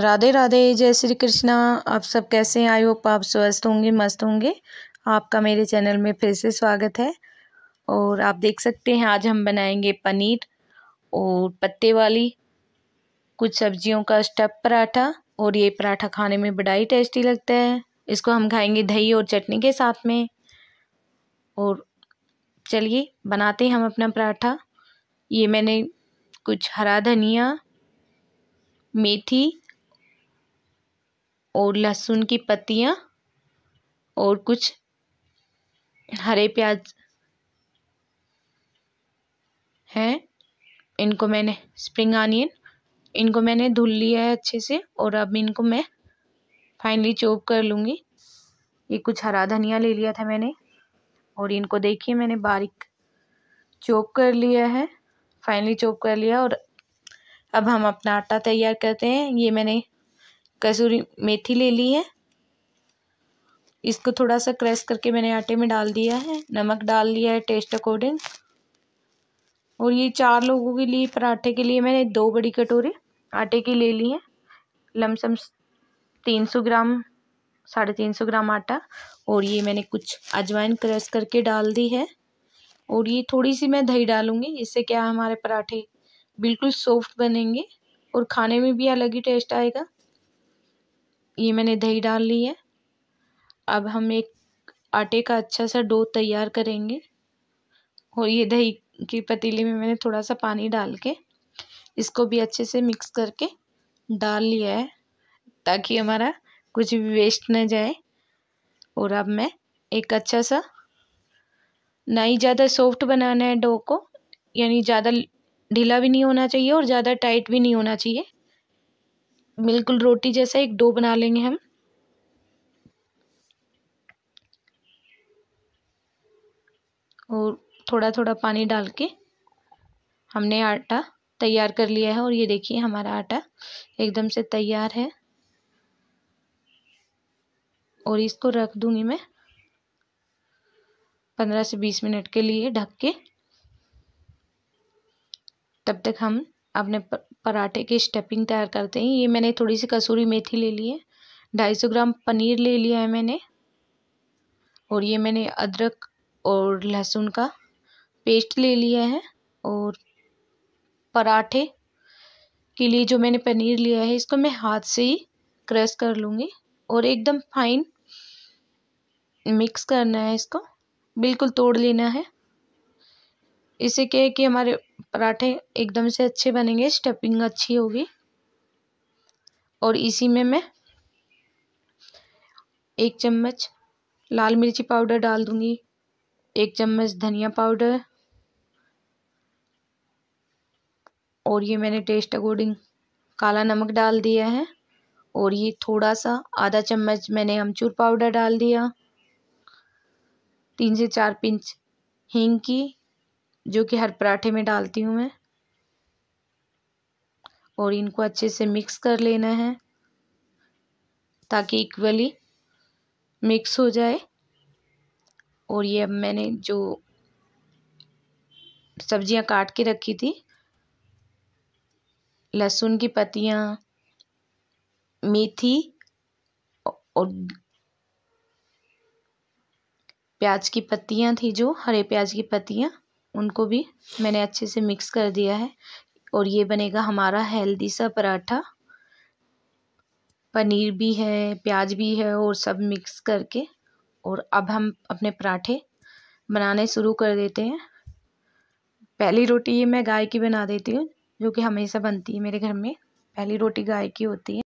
राधे राधे जय श्री कृष्णा आप सब कैसे हैं आई होप आप स्वस्थ होंगे मस्त होंगे आपका मेरे चैनल में फिर से स्वागत है और आप देख सकते हैं आज हम बनाएंगे पनीर और पत्ते वाली कुछ सब्जियों का स्टप पराठा और ये पराठा खाने में बड़ा ही टेस्टी लगता है इसको हम खाएंगे दही और चटनी के साथ में और चलिए बनाते हैं हम अपना पराठा ये मैंने कुछ हरा धनिया मेथी और लहसुन की पत्तियाँ और कुछ हरे प्याज हैं इनको मैंने स्प्रिंग आनियन इनको मैंने धुल लिया है अच्छे से और अब इनको मैं फाइनली चॉप कर लूँगी ये कुछ हरा धनिया ले लिया था मैंने और इनको देखिए मैंने बारीक चॉप कर लिया है फाइनली चॉप कर लिया और अब हम अपना आटा तैयार करते हैं ये मैंने कसूरी मेथी ले ली है इसको थोड़ा सा क्रश करके मैंने आटे में डाल दिया है नमक डाल दिया है टेस्ट अकॉर्डिंग और ये चार लोगों के लिए पराठे के लिए मैंने दो बड़ी कटोरे आटे की ले ली है लमसम तीन सौ ग्राम साढ़े तीन सौ ग्राम आटा और ये मैंने कुछ अजवाइन क्रश करके डाल दी है और ये थोड़ी सी मैं दही डालूँगी इससे क्या हमारे पराठे बिल्कुल सॉफ्ट बनेंगे और खाने में भी अलग ही टेस्ट आएगा ये मैंने दही डाल ली है अब हम एक आटे का अच्छा सा डो तैयार करेंगे और ये दही की पतीली में मैंने थोड़ा सा पानी डाल के इसको भी अच्छे से मिक्स करके डाल लिया है ताकि हमारा कुछ भी वेस्ट ना जाए और अब मैं एक अच्छा सा ना ही ज़्यादा सॉफ्ट बनाना है डो को यानी ज़्यादा ढीला भी नहीं होना चाहिए और ज़्यादा टाइट भी नहीं होना चाहिए बिल्कुल रोटी जैसा एक डो बना लेंगे हम और थोड़ा थोड़ा पानी डाल के हमने आटा तैयार कर लिया है और ये देखिए हमारा आटा एकदम से तैयार है और इसको रख दूंगी मैं पंद्रह से बीस मिनट के लिए ढक के तब तक हम अपने पराठे के स्टेपिंग तैयार करते हैं ये मैंने थोड़ी सी कसूरी मेथी ले ली है ढाई सौ ग्राम पनीर ले लिया है मैंने और ये मैंने अदरक और लहसुन का पेस्ट ले लिया है और पराठे के लिए जो मैंने पनीर लिया है इसको मैं हाथ से ही क्रश कर लूँगी और एकदम फाइन मिक्स करना है इसको बिल्कुल तोड़ लेना है इससे क्या है कि हमारे पराठे एकदम से अच्छे बनेंगे स्टफिंग अच्छी होगी और इसी में मैं एक चम्मच लाल मिर्ची पाउडर डाल दूंगी एक चम्मच धनिया पाउडर और ये मैंने टेस्ट अकॉर्डिंग काला नमक डाल दिया है और ये थोड़ा सा आधा चम्मच मैंने अमचूर पाउडर डाल दिया तीन से चार पिंच हींग की जो कि हर पराठे में डालती हूँ मैं और इनको अच्छे से मिक्स कर लेना है ताकि इक्वली मिक्स हो जाए और ये अब मैंने जो सब्जियाँ काट के रखी थी लहसुन की पत्तियाँ मेथी और प्याज की पत्तियाँ थी जो हरे प्याज की पत्तियाँ उनको भी मैंने अच्छे से मिक्स कर दिया है और ये बनेगा हमारा हेल्दी सा पराठा पनीर भी है प्याज भी है और सब मिक्स करके और अब हम अपने पराठे बनाने शुरू कर देते हैं पहली रोटी ये मैं गाय की बना देती हूँ जो कि हमेशा बनती है मेरे घर में पहली रोटी गाय की होती है